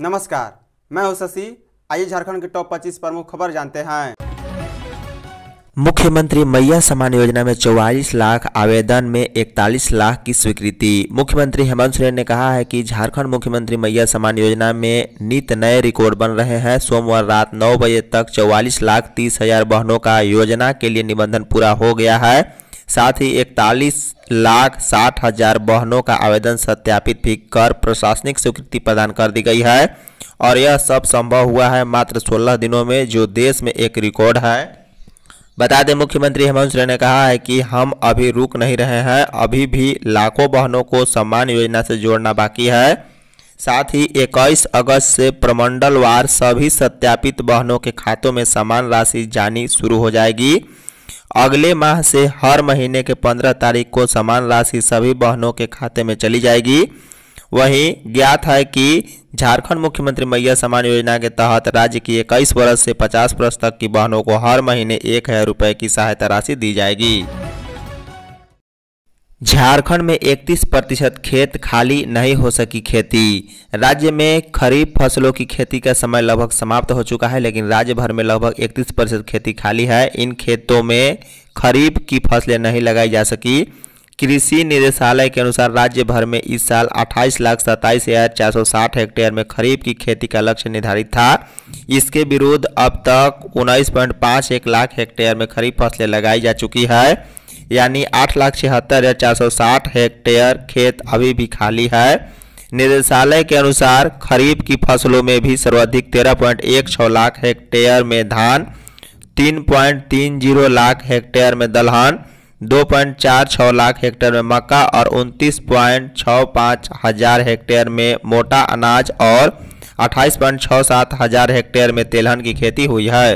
नमस्कार मैं हूं शशि आइए झारखंड के टॉप 25 प्रमुख खबर जानते हैं मुख्यमंत्री मैया सम्मान योजना में 44 लाख आवेदन में 41 लाख की स्वीकृति मुख्यमंत्री हेमंत सोरेन ने कहा है कि झारखंड मुख्यमंत्री मैया सम्मान योजना में नित नए रिकॉर्ड बन रहे हैं सोमवार रात 9 बजे तक 44 लाख तीस हजार बहनों का योजना के लिए निबंधन पूरा हो गया है साथ ही इकतालीस लाख साठ हजार बहनों का आवेदन सत्यापित भी कर प्रशासनिक स्वीकृति प्रदान कर दी गई है और यह सब संभव हुआ है मात्र 16 दिनों में जो देश में एक रिकॉर्ड है बता दें मुख्यमंत्री हेमंत सोरेन ने कहा है कि हम अभी रुक नहीं रहे हैं अभी भी लाखों बहनों को सम्मान योजना से जोड़ना बाकी है साथ ही 21 अगस्त से प्रमंडलवार सभी सत्यापित बहनों के खातों में समान राशि जानी शुरू हो जाएगी अगले माह से हर महीने के पंद्रह तारीख को समान राशि सभी बहनों के खाते में चली जाएगी वहीं ज्ञात है कि झारखंड मुख्यमंत्री मैया समान योजना के तहत राज्य की इक्कीस वर्ष से पचास वर्ष तक की बहनों को हर महीने एक हज़ार रुपये की सहायता राशि दी जाएगी झारखंड में 31 प्रतिशत खेत खाली नहीं हो सकी खेती राज्य में खरीफ फसलों की खेती का समय लगभग समाप्त हो चुका है लेकिन राज्य भर में लगभग 31 प्रतिशत खेती खाली है इन खेतों में खरीफ की फसलें नहीं लगाई जा सकी कृषि निदेशालय के अनुसार राज्य भर में इस साल अट्ठाईस लाख सत्ताईस हज़ार चार सौ साठ हेक्टेयर में खरीफ की खेती का लक्ष्य निर्धारित था इसके विरुद्ध अब तक उन्नीस पॉइंट पाँच एक लाख हेक्टेयर में खरीफ फसलें लगाई जा चुकी है यानी आठ लाख छिहत्तर हजार चार सौ साठ हेक्टेयर खेत अभी भी खाली है निदेशालय के अनुसार खरीफ की फसलों में भी सर्वाधिक तेरह पॉइंट एक छः लाख हेक्टेयर में धान तीन पॉइंट तीन जीरो लाख हेक्टेयर में दलहन दो पॉइंट चार छः लाख हेक्टेयर में मक्का और उनतीस पॉइंट छः पाँच हजार हेक्टेयर में मोटा अनाज और अट्ठाईस पॉइंट छः सात हजार हेक्टेयर में तेलहन की खेती हुई है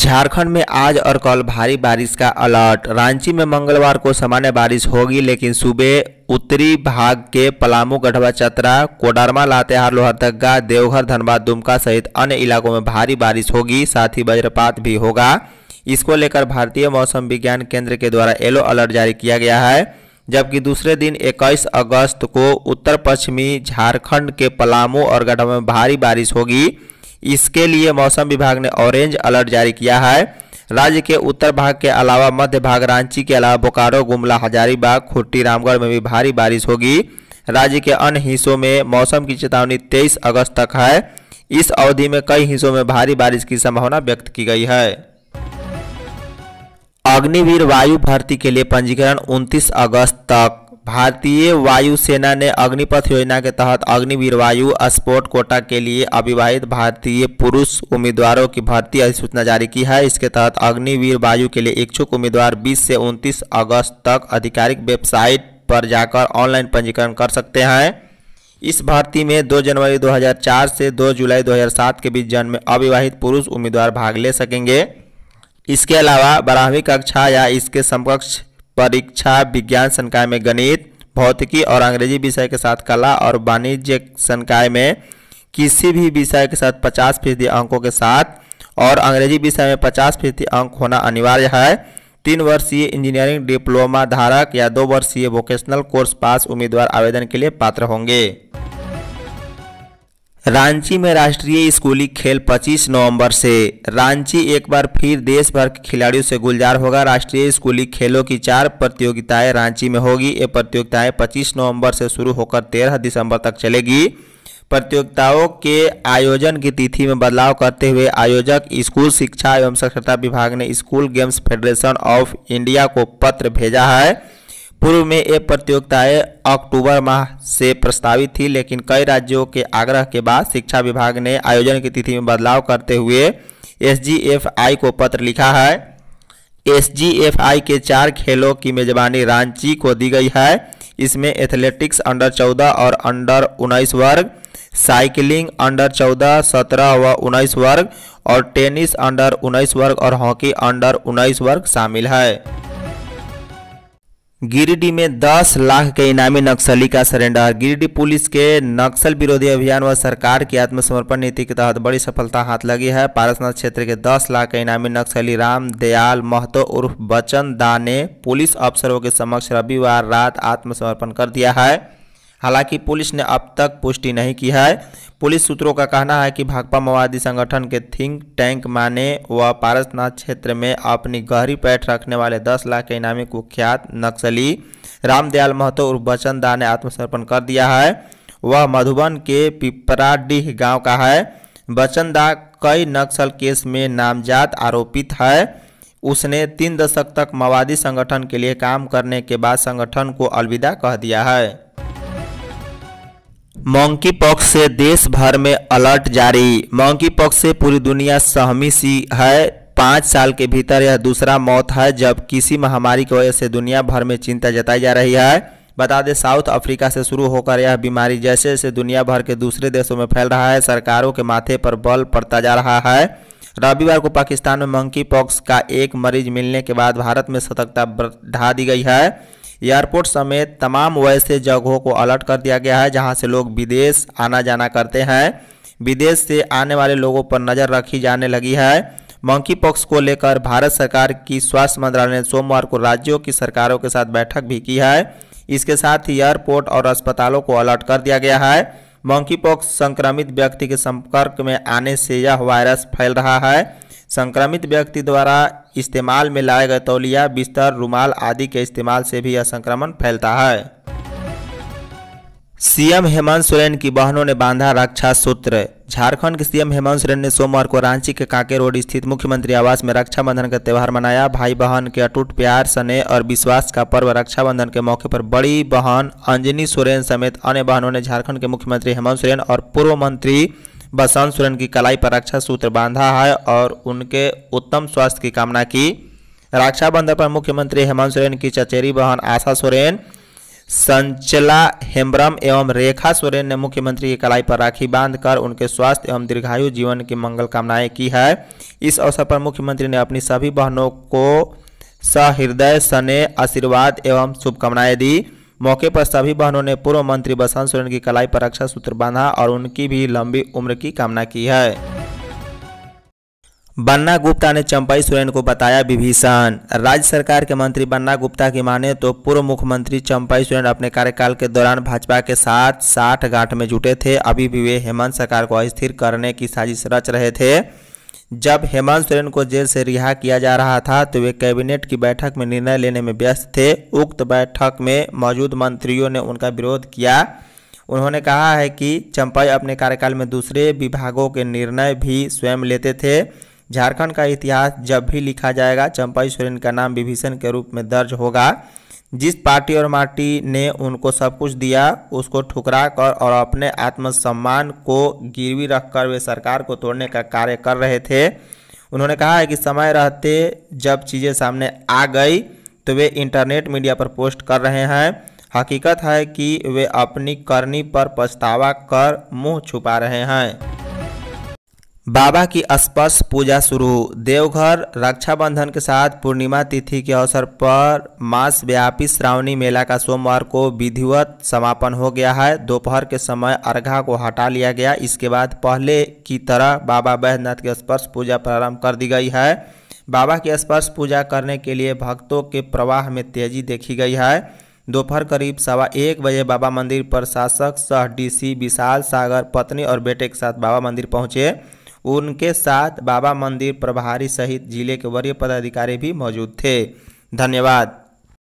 झारखंड में आज और कल भारी बारिश का अलर्ट रांची में मंगलवार को सामान्य बारिश होगी लेकिन सुबह उत्तरी भाग के पलामू गढ़वा चतरा कोडरमा लातेहार लोहरदगा देवघर धनबाद दुमका सहित अन्य इलाकों में भारी बारिश होगी साथ ही वज्रपात भी होगा इसको लेकर भारतीय मौसम विज्ञान केंद्र के द्वारा येलो अलर्ट जारी किया गया है जबकि दूसरे दिन 21 अगस्त को उत्तर पश्चिमी झारखंड के पलामू और गढ़वा में भारी बारिश होगी इसके लिए मौसम विभाग ने ऑरेंज अलर्ट जारी किया है राज्य के उत्तर भाग के अलावा मध्य भाग रांची के अलावा बोकारो गुमला हजारीबाग खुट्टी रामगढ़ में भी भारी बारिश होगी राज्य के अन्य हिस्सों में मौसम की चेतावनी 23 अगस्त तक है इस अवधि में कई हिस्सों में भारी बारिश की संभावना व्यक्त की गई है अग्निवीर वायु भर्ती के लिए पंजीकरण 29 अगस्त तक भारतीय वायुसेना ने अग्निपथ योजना के तहत अग्निवीर वायु स्पोर्ट कोटा के लिए अविवाहित भारतीय पुरुष उम्मीदवारों की भर्ती अधिसूचना जारी की है इसके तहत अग्निवीर वायु के लिए इच्छुक उम्मीदवार 20 से 29 अगस्त तक आधिकारिक वेबसाइट पर जाकर ऑनलाइन पंजीकरण कर सकते हैं इस भर्ती में 2 जनवरी 2004 से 2 जुलाई 2007 के बीच जन्म अविवाहित पुरुष उम्मीदवार भाग ले सकेंगे इसके अलावा बारहवीं कक्षा या इसके समकक्ष परीक्षा विज्ञान संकाय में गणित भौतिकी और अंग्रेजी विषय के साथ कला और वाणिज्य संकाय में किसी भी विषय के साथ पचास फीसदी अंकों के साथ और अंग्रेजी विषय में पचास फीसदी अंक होना अनिवार्य है तीन वर्षीय इंजीनियरिंग डिप्लोमा धारक या दो वर्षीय वोकेशनल कोर्स पास उम्मीदवार आवेदन के लिए पात्र होंगे रांची में राष्ट्रीय स्कूली खेल 25 नवंबर से रांची एक बार फिर देश भर के खिलाड़ियों से गुलजार होगा राष्ट्रीय स्कूली खेलों की चार प्रतियोगिताएं रांची में होगी ये प्रतियोगिताएं 25 नवंबर से शुरू होकर 13 दिसंबर तक चलेगी प्रतियोगिताओं के आयोजन की तिथि में बदलाव करते हुए आयोजक स्कूल शिक्षा एवं साक्षरता विभाग ने school games federation of India को पत्र भेजा है पूर्व में ये प्रतियोगिताएं अक्टूबर माह से प्रस्तावित थी लेकिन कई राज्यों के आग्रह के बाद शिक्षा विभाग ने आयोजन की तिथि में बदलाव करते हुए एस को पत्र लिखा है एस के चार खेलों की मेजबानी रांची को दी गई है इसमें एथलेटिक्स अंडर चौदह और अंडर उन्नीस वर्ग साइकिलिंग अंडर चौदह सत्रह व उन्नीस वर्ग और टेनिस अंडर उन्नीस वर्ग और हॉकी अंडर उन्नीस वर्ग शामिल है गिरिडीह में 10 लाख के इनामी नक्सली का सरेंडर गिरिडीह पुलिस के नक्सल विरोधी अभियान व सरकार की आत्मसमर्पण नीति के तहत बड़ी सफलता हाथ लगी है पारसनाथ क्षेत्र के 10 लाख के इनामी नक्सली राम दयाल महतो उर्फ बचन दा ने पुलिस अफसरों के समक्ष रविवार रात आत्मसमर्पण कर दिया है हालांकि पुलिस ने अब तक पुष्टि नहीं की है पुलिस सूत्रों का कहना है कि भाकपा माओवादी संगठन के थिंक टैंक माने व पारसनाथ क्षेत्र में अपनी गहरी पैठ रखने वाले 10 लाख के इनामी कुख्यात नक्सली रामदयाल महतो और बचन दा ने आत्मसमर्पण कर दिया है वह मधुबन के पिपराडीह गांव का है बचन दा कई नक्सल केस में नामजात आरोपित है उसने तीन दशक तक मवादी संगठन के लिए काम करने के बाद संगठन को अलविदा कह दिया है मंकी पॉक्स से देश भर में अलर्ट जारी मंकी पॉक्स से पूरी दुनिया सहमी सी है पाँच साल के भीतर यह दूसरा मौत है जब किसी महामारी की वजह से दुनिया भर में चिंता जताई जा रही है बता दें साउथ अफ्रीका से शुरू होकर यह बीमारी जैसे जैसे दुनिया भर के दूसरे देशों में फैल रहा है सरकारों के माथे पर बल पड़ता जा रहा है रविवार को पाकिस्तान में मंकी पॉक्स का एक मरीज मिलने के बाद भारत में सतर्कता बढ़ा दी गई है एयरपोर्ट समेत तमाम वैसे जगहों को अलर्ट कर दिया गया है जहां से लोग विदेश आना जाना करते हैं विदेश से आने वाले लोगों पर नज़र रखी जाने लगी है मंकी पॉक्स को लेकर भारत सरकार की स्वास्थ्य मंत्रालय ने सोमवार को राज्यों की सरकारों के साथ बैठक भी की है इसके साथ ही एयरपोर्ट और अस्पतालों को अलर्ट कर दिया गया है मंकी पॉक्स संक्रमित व्यक्ति के संपर्क में आने से यह वायरस फैल रहा है संक्रमित व्यक्ति द्वारा इस्तेमाल में लाए गए तौलिया बिस्तर रुमाल आदि के इस्तेमाल से भी यह संक्रमण फैलता है सीएम हेमंत सोरेन की बहनों ने बांधा रक्षा सूत्र झारखंड के सीएम हेमंत सोरेन ने सोमवार को रांची के कांके रोड स्थित मुख्यमंत्री आवास में रक्षाबंधन का त्यौहार मनाया भाई बहन के अटूट प्यार स्नेह और विश्वास का पर्व रक्षाबंधन के मौके पर बड़ी बहन अंजनी सोरेन समेत अन्य बहनों ने झारखंड के मुख्यमंत्री हेमंत सोरेन और पूर्व मंत्री बसंत सुरन की कलाई पर रक्षा सूत्र बांधा है और उनके उत्तम स्वास्थ्य की कामना की रक्षाबंधन पर मुख्यमंत्री हेमंत सोरेन की चचेरी बहन आशा सोरेन संचला हेम्ब्रम एवं रेखा सोरेन ने मुख्यमंत्री की कलाई पर राखी बांधकर उनके स्वास्थ्य एवं दीर्घायु जीवन की मंगल कामनाएं की है इस अवसर पर मुख्यमंत्री ने अपनी सभी बहनों को सहृदय सने आशीर्वाद एवं शुभकामनाएं दी मौके पर सभी बहनों ने पूर्व मंत्री बसंत सोरेन की कलाई पर रक्षा सूत्र बांधा और उनकी भी लंबी उम्र की कामना की है बन्ना गुप्ता ने चंपई सोरेन को बताया विभीषण राज्य सरकार के मंत्री बन्ना गुप्ता की माने तो पूर्व मुख्यमंत्री चंपई सोरेन अपने कार्यकाल के दौरान भाजपा के साथ साठ गांठ में जुटे थे अभी भी वे हेमंत सरकार को अस्थिर करने की साजिश रच रहे थे जब हेमंत सोरेन को जेल से रिहा किया जा रहा था तो वे कैबिनेट की बैठक में निर्णय लेने में व्यस्त थे उक्त बैठक में मौजूद मंत्रियों ने उनका विरोध किया उन्होंने कहा है कि चंपाई अपने कार्यकाल में दूसरे विभागों के निर्णय भी स्वयं लेते थे झारखंड का इतिहास जब भी लिखा जाएगा चंपाई सोरेन का नाम विभीषण के रूप में दर्ज होगा जिस पार्टी और माटी ने उनको सब कुछ दिया उसको ठुकरा कर और अपने आत्मसम्मान को गिरवी रखकर वे सरकार को तोड़ने का कार्य कर रहे थे उन्होंने कहा है कि समय रहते जब चीज़ें सामने आ गई तो वे इंटरनेट मीडिया पर पोस्ट कर रहे हैं हकीकत है कि वे अपनी करनी पर पछतावा कर मुंह छुपा रहे हैं बाबा की स्पर्श पूजा शुरू देवघर रक्षाबंधन के साथ पूर्णिमा तिथि के अवसर पर मास व्यापी श्रावणी मेला का सोमवार को विधिवत समापन हो गया है दोपहर के समय अर्घा को हटा लिया गया इसके बाद पहले की तरह बाबा बैद्यनाथ की स्पर्श पूजा प्रारंभ कर दी गई है बाबा की स्पर्श पूजा करने के लिए भक्तों के प्रवाह में तेजी देखी गई है दोपहर करीब सवा एक बजे बाबा मंदिर पर शासक सह डी विशाल सागर पत्नी और बेटे के साथ बाबा मंदिर पहुँचे उनके साथ बाबा मंदिर प्रभारी सहित जिले के वरीय पदाधिकारी भी मौजूद थे धन्यवाद